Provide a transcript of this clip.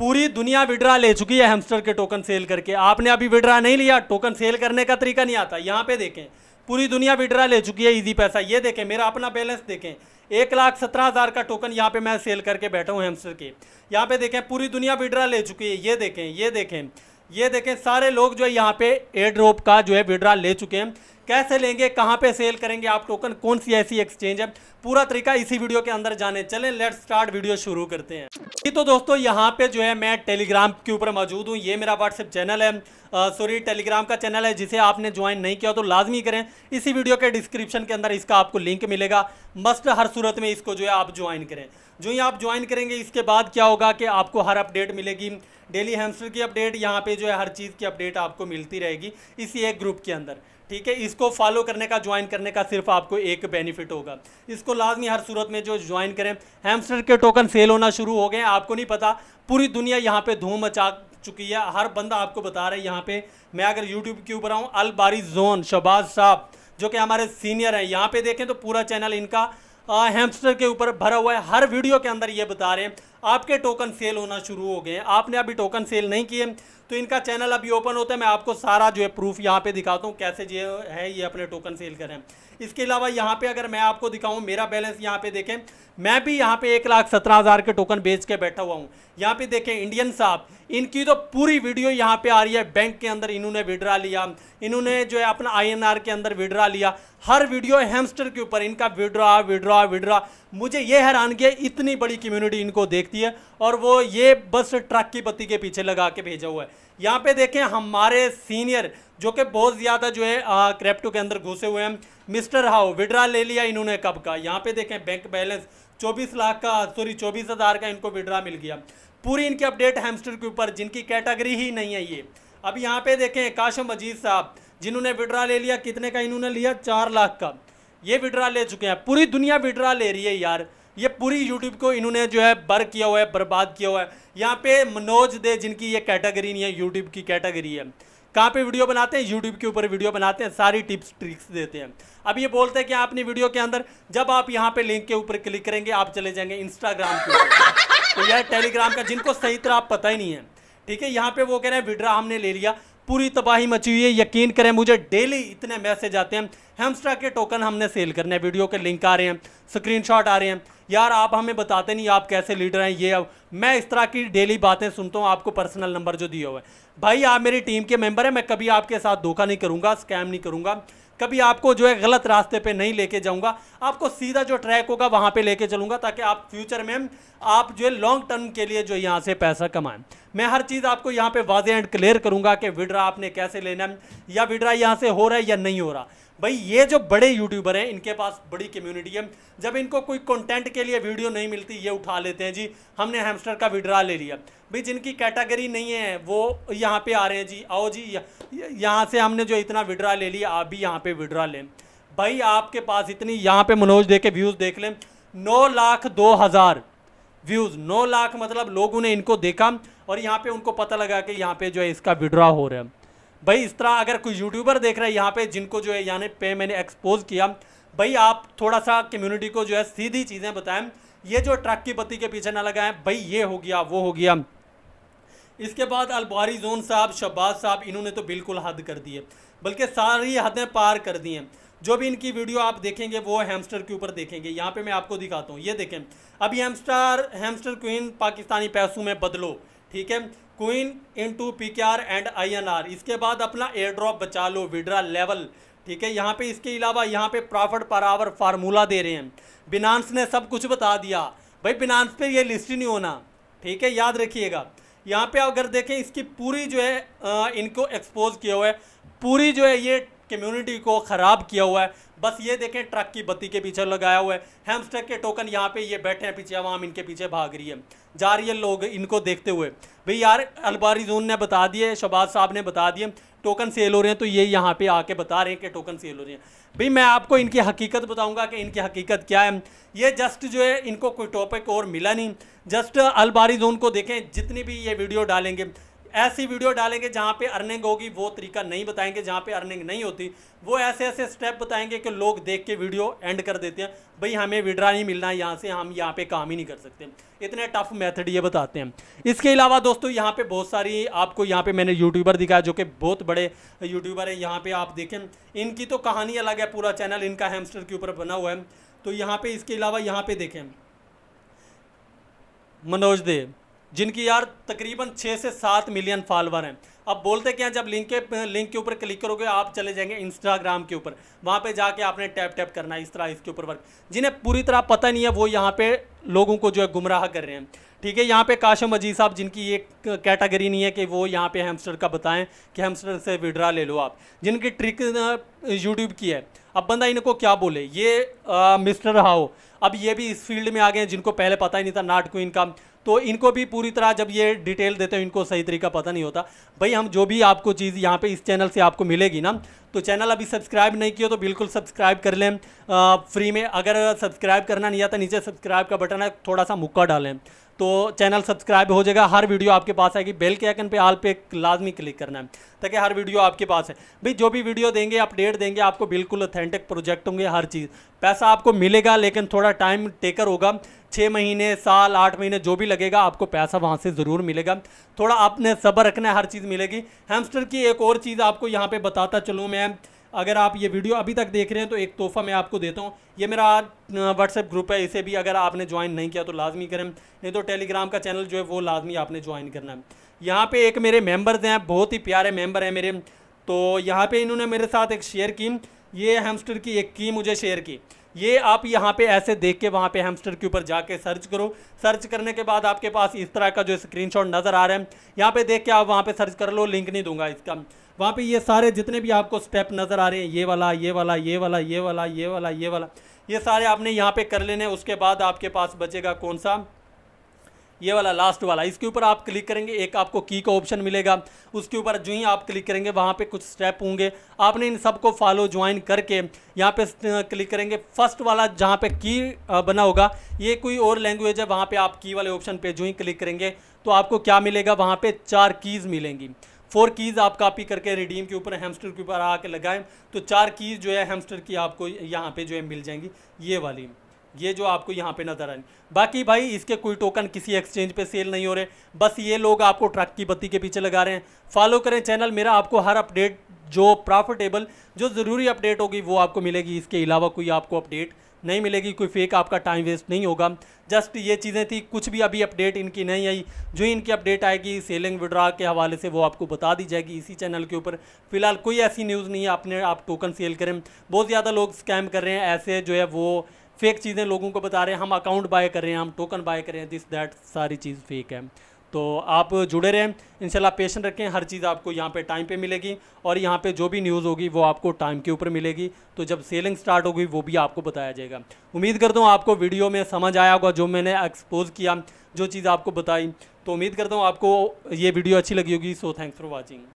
पूरी दुनिया विड्रा ले चुकी है हेमस्टर के टोकन सेल करके आपने अभी विड्रा नहीं लिया टोकन सेल करने का तरीका नहीं आता यहाँ पे देखें पूरी दुनिया विड्रा ले चुकी है इजी पैसा ये देखें मेरा अपना बैलेंस देखें एक लाख सत्रह हज़ार का टोकन यहाँ पे मैं सेल करके बैठा हूँ हेमस्टर के यहाँ पे देखें पूरी दुनिया विड्रा ले चुकी है ये देखें ये देखें ये देखें सारे लोग जो है यहाँ पे एयर ड्रॉप का जो है विड्रा ले चुके हैं कैसे लेंगे कहाँ पे सेल करेंगे आप टोकन कौन सी ऐसी एक्सचेंज है पूरा तरीका इसी वीडियो के अंदर जाने चलें लेट्स स्टार्ट वीडियो शुरू करते हैं जी तो दोस्तों यहाँ पे जो है मैं टेलीग्राम के ऊपर मौजूद हूँ ये मेरा व्हाट्सएप चैनल है सॉरी टेलीग्राम का चैनल है जिसे आपने ज्वाइन नहीं किया तो लाजमी करें इसी वीडियो के डिस्क्रिप्शन के अंदर इसका आपको लिंक मिलेगा मस्ट हर सूरत में इसको जो है आप ज्वाइन करें जो ही आप ज्वाइन करेंगे इसके बाद क्या होगा कि आपको हर अपडेट मिलेगी डेली हैम्स्टर की अपडेट यहाँ पे जो है हर चीज़ की अपडेट आपको मिलती रहेगी इसी एक ग्रुप के अंदर ठीक है इसको फॉलो करने का ज्वाइन करने का सिर्फ आपको एक बेनिफिट होगा इसको लाजमी हर सूरत में जो ज्वाइन करें हैमस्टर के टोकन सेल होना शुरू हो गए आपको नहीं पता पूरी दुनिया यहाँ पर धूम मचा चुकी है हर बंदा आपको बता रहा है यहाँ पे मैं अगर यूट्यूब के ऊपर आऊँ अलबारी जोन शबाज साहब जो कि हमारे सीनियर हैं यहाँ पे देखें तो पूरा चैनल इनका हेम्पस्टर के ऊपर भरा हुआ है हर वीडियो के अंदर ये बता रहे हैं आपके टोकन सेल होना शुरू हो गए हैं आपने अभी टोकन सेल नहीं किए तो इनका चैनल अभी ओपन होता है मैं आपको सारा जो है प्रूफ यहाँ पे दिखाता हूँ कैसे जो है ये अपने टोकन सेल करें इसके अलावा यहाँ पे अगर मैं आपको दिखाऊँ मेरा बैलेंस यहाँ पे देखें मैं भी यहाँ पे एक लाख सत्रह हज़ार के टोकन बेच के बैठा हुआ हूँ यहाँ पे देखें इंडियन साहब इनकी तो पूरी वीडियो यहाँ पे आ रही है बैंक के अंदर इन्होंने विड्रा लिया इन्होंने जो है अपना आईएनआर के अंदर विड्रा लिया हर वीडियो हेमस्टर के ऊपर इनका विड्रा विड्रा विड्रा मुझे ये हैरानगी किया इतनी बड़ी कम्युनिटी इनको देखती है और वो ये बस ट्रक की पत्ती के पीछे लगा के भेजा हुआ है यहाँ पे देखें हमारे सीनियर जो कि बहुत ज़्यादा जो है क्रेप्टो के अंदर घुसे हुए हैं मिस्टर हाउ विड्रा ले लिया इन्होंने कब का यहाँ पे देखें बैंक बैलेंस चौबीस लाख का सॉरी चौबीस हज़ार का इनको विड्रा मिल गया पूरी इनकी अपडेट हैमस्टर के ऊपर जिनकी कैटेगरी ही नहीं है ये अब यहाँ पे देखें काशम अजीज साहब जिन्होंने विड्रा ले लिया कितने का इन्होंने लिया चार लाख का ये विड्रा ले चुके हैं पूरी दुनिया विड्रा ले रही है यार ये पूरी यूट्यूब को इन्होंने जो है बर किया हुआ है बर्बाद किया हुआ है यहाँ पे मनोज दे जिनकी ये कैटेगरी नहीं है यूट्यूब की कैटेगरी है कहाँ पे वीडियो बनाते हैं यूट्यूब के ऊपर वीडियो बनाते हैं सारी टिप्स ट्रिक्स देते हैं अब ये बोलते हैं कि आपने वीडियो के अंदर जब आप यहाँ पे लिंक के ऊपर क्लिक करेंगे आप चले जाएंगे इंस्टाग्राम के ऊपर तो यह टेलीग्राम का जिनको सही तरह आप पता ही नहीं है ठीक है यहाँ पे वो कह रहे हैं विड्रा हमने ले लिया पूरी तबाही मची हुई है यकीन करें मुझे डेली इतने मैसेज आते हैं हेमस्ट्रा के टोकन हमने सेल करने हैं वीडियो के लिंक आ रहे हैं स्क्रीनशॉट आ रहे हैं यार आप हमें बताते नहीं आप कैसे लीडर हैं ये अब मैं इस तरह की डेली बातें सुनता हूँ आपको पर्सनल नंबर जो दिया हुआ है भाई आप मेरी टीम के मेंबर हैं मैं कभी आपके साथ धोखा नहीं करूँगा स्कैम नहीं करूँगा कभी आपको जो है गलत रास्ते पे नहीं लेके जाऊंगा आपको सीधा जो ट्रैक होगा वहां पे लेके चलूंगा ताकि आप फ्यूचर में आप जो है लॉन्ग टर्म के लिए जो यहाँ से पैसा कमाएं मैं हर चीज़ आपको यहाँ पे वाजे एंड क्लियर करूंगा कि विड्रा आपने कैसे लेना है या विड्रा यहाँ से हो रहा है या नहीं हो रहा भाई ये जो बड़े यूट्यूबर हैं इनके पास बड़ी कम्युनिटी है जब इनको कोई कंटेंट के लिए वीडियो नहीं मिलती ये उठा लेते हैं जी हमने हैमस्टर का विड्रा ले लिया भाई जिनकी कैटेगरी नहीं है वो यहाँ पे आ रहे हैं जी आओ जी यहाँ से हमने जो इतना विड्रा ले लिया आप भी यहाँ पर विड्रा लें भाई आपके पास इतनी यहाँ पर मनोज दे के व्यूज़ देख लें नौ लाख दो हज़ार व्यूज़ नौ लाख मतलब लोगों ने इनको देखा और यहाँ पर उनको पता लगा कि यहाँ पर जो है इसका विड्रा हो रहा है भाई इस तरह अगर कोई यूट्यूबर देख रहा है यहाँ पे जिनको जो है यानी पे मैंने एक्सपोज किया भाई आप थोड़ा सा कम्युनिटी को जो है सीधी चीज़ें बताएं ये जो ट्रक की पत्ती के पीछे ना लगाएं भाई ये हो गया वो हो गया इसके बाद अलबारी जोन साहब शहबाज साहब इन्होंने तो बिल्कुल हद कर दी है बल्कि सारी हदें पार कर दी हैं जो भी इनकी वीडियो आप देखेंगे वो हैमस्टर के ऊपर देखेंगे यहाँ पर मैं आपको दिखाता हूँ ये देखें अभी हेमस्टर हेमस्टर क्वीन पाकिस्तानी पैसों में बदलो ठीक है queen into P K R and I N R इसके बाद अपना एयर ड्रॉप बचा लो विड्रा लेवल ठीक है यहाँ पे इसके अलावा यहाँ पे प्रॉफिट पर आवर फार्मूला दे रहे हैं बिनांस ने सब कुछ बता दिया भाई बिनांस पे ये लिस्ट नहीं होना ठीक है याद रखिएगा यहाँ पे अगर देखें इसकी पूरी जो है आ, इनको एक्सपोज किया हुआ है पूरी जो है ये कम्युनिटी को ख़राब किया हुआ है बस ये देखें ट्रक की बत्ती के पीछे लगाया हुआ है हैमस्टर के टोकन यहाँ पे ये बैठे हैं पीछे आवाम इनके पीछे भाग रही है जा रही है लोग इनको देखते हुए भाई यार अलबारी जून ने बता दिए शहबाज साहब ने बता दिए टोकन सेल हो रहे हैं तो ये यहाँ पे आके बता रहे हैं कि टोकन सेल हो रहे हैं भाई मैं आपको इनकी हकीकत बताऊंगा कि इनकी हकीकत क्या है ये जस्ट जो है इनको कोई टॉपिक और मिला नहीं जस्ट अलबारी जोन को देखें जितनी भी ये वीडियो डालेंगे ऐसी वीडियो डालेंगे जहाँ पे अर्निंग होगी वो तरीका नहीं बताएंगे जहाँ पे अर्निंग नहीं होती वो ऐसे ऐसे स्टेप बताएंगे कि लोग देख के वीडियो एंड कर देते हैं भाई हमें विड्रा नहीं मिलना है यहाँ से हम यहाँ पे काम ही नहीं कर सकते इतने टफ मेथड ये बताते हैं इसके अलावा दोस्तों यहाँ पे बहुत सारी आपको यहाँ पे मैंने यूट्यूबर दिखाया जो कि बहुत बड़े यूट्यूबर हैं यहाँ पे आप देखें इनकी तो कहानी अलग है पूरा चैनल इनका हेमस्टर के ऊपर बना हुआ है तो यहाँ पे इसके अलावा यहाँ पे देखें मनोज देव जिनकी यार तकरीबन छः से सात मिलियन फॉलोअर हैं अब बोलते क्या जब लिंक के लिंक के ऊपर क्लिक करोगे आप चले जाएंगे इंस्टाग्राम के ऊपर वहाँ पे जाके आपने टैप टैप करना है इस तरह इसके ऊपर वर्क जिन्हें पूरी तरह पता नहीं है वो यहाँ पे लोगों को जो है गुमराह कर रहे हैं ठीक है यहाँ पे काशम अजीज साहब जिनकी ये कैटेगरी नहीं है कि वो यहाँ पे हेमस्टर का बताएं कि हेमस्टर से विड्रा ले लो आप जिनकी ट्रिक यूट्यूब की है अब बंदा इनको क्या बोले ये आ, मिस्टर हाओ अब ये भी इस फील्ड में आ गए हैं जिनको पहले पता ही नहीं था नाट क्वीन का तो इनको भी पूरी तरह जब ये डिटेल देते हैं इनको सही तरीका पता नहीं होता भाई हम जो भी आपको चीज़ यहाँ पे इस चैनल से आपको मिलेगी ना तो चैनल अभी सब्सक्राइब नहीं किया तो बिल्कुल सब्सक्राइब कर लें आ, फ्री में अगर सब्सक्राइब करना नहीं आता नीचे सब्सक्राइब का बटन है थोड़ा सा मुक्का डालें तो चैनल सब्सक्राइब हो जाएगा हर वीडियो आपके पास आएगी बेल के आइकन पे आल पे लाजमी क्लिक करना है ताकि हर वीडियो आपके पास है भाई जो भी वीडियो देंगे अपडेट देंगे आपको बिल्कुल ऑथेंटिक प्रोजेक्ट होंगे हर चीज़ पैसा आपको मिलेगा लेकिन थोड़ा टाइम टेकर होगा छः महीने साल आठ महीने जो भी लगेगा आपको पैसा वहाँ से ज़रूर मिलेगा थोड़ा आपने सब्र रखना है हर चीज़ मिलेगी हेमस्टर की एक और चीज़ आपको यहाँ पर बताता चलूँ मैं अगर आप ये वीडियो अभी तक देख रहे हैं तो एक तोहफ़ा मैं आपको देता हूँ ये मेरा व्हाट्सएप ग्रुप है इसे भी अगर आपने ज्वाइन नहीं किया तो लाजमी करें नहीं तो टेलीग्राम का चैनल जो है वो लाजमी आपने ज्वाइन करना है यहाँ पे एक मेरे मेंबर्स हैं बहुत ही प्यारे मेंबर हैं मेरे तो यहाँ पे इन्होंने मेरे साथ एक शेयर की ये हेमस्टर की एक की मुझे शेयर की ये आप यहाँ पे ऐसे देख के वहाँ पे हेमस्टर के ऊपर जाके सर्च करो सर्च करने के बाद आपके पास इस तरह का जो स्क्रीनशॉट नज़र आ रहा है यहाँ पे देख के आप वहाँ पे सर्च कर लो लिंक नहीं दूंगा इसका वहाँ पे ये सारे जितने भी आपको स्टेप नज़र आ रहे हैं ये वाला ये वाला ये वाला ये वाला ये वाला ये वाला ये सारे आपने यहाँ पे कर लेने उसके बाद आपके पास बचेगा कौन सा ये वाला लास्ट वाला इसके ऊपर आप क्लिक करेंगे एक आपको की का ऑप्शन मिलेगा उसके ऊपर जो ही आप क्लिक करेंगे वहाँ पे कुछ स्टेप होंगे आपने इन सबको फॉलो ज्वाइन करके यहाँ पे क्लिक करेंगे फर्स्ट वाला जहाँ पे की बना होगा ये कोई और लैंग्वेज है वहाँ पे आप की वाले ऑप्शन पे जो ही क्लिक करेंगे तो आपको क्या मिलेगा वहाँ पर चार कीज़ मिलेंगी फोर कीज़ आप कापी करके रिडीम के ऊपर हेमस्टर के ऊपर आके लगाएं तो चार कीज़ जो है हेमस्टर की आपको यहाँ पर जो है मिल जाएंगी ये वाली ये जो आपको यहाँ पे नज़र आए बाकी भाई इसके कोई टोकन किसी एक्सचेंज पे सेल नहीं हो रहे बस ये लोग आपको ट्रक की बत्ती के पीछे लगा रहे हैं फॉलो करें चैनल मेरा आपको हर अपडेट जो प्रॉफिटेबल जो ज़रूरी अपडेट होगी वो आपको मिलेगी इसके अलावा कोई आपको अपडेट नहीं मिलेगी कोई फेक आपका टाइम वेस्ट नहीं होगा जस्ट ये चीज़ें थी कुछ भी अभी अपडेट इनकी नहीं आई जो इनकी अपडेट आएगी सेलिंग विड्रा के हवाले से वो आपको बता दी जाएगी इसी चैनल के ऊपर फिलहाल कोई ऐसी न्यूज़ नहीं है अपने आप टोकन सेल करें बहुत ज़्यादा लोग स्कैम कर रहे हैं ऐसे जो है वो फेक चीज़ें लोगों को बता रहे हैं हम अकाउंट बाय कर रहे हैं हम टोकन बाय कर रहे हैं दिस दैट सारी चीज़ फेक है तो आप जुड़े रहें इंशाल्लाह पेशेंट रखें हर चीज़ आपको यहाँ पे टाइम पे मिलेगी और यहाँ पे जो भी न्यूज़ होगी वो आपको टाइम के ऊपर मिलेगी तो जब सेलिंग स्टार्ट होगी वो भी आपको बताया जाएगा उम्मीद करता हूँ आपको वीडियो में समझ आया होगा जो मैंने एक्सपोज़ किया जो चीज़ आपको बताई तो उम्मीद करता हूँ आपको ये वीडियो अच्छी लगी होगी सो थैंक्स फॉर वॉचिंग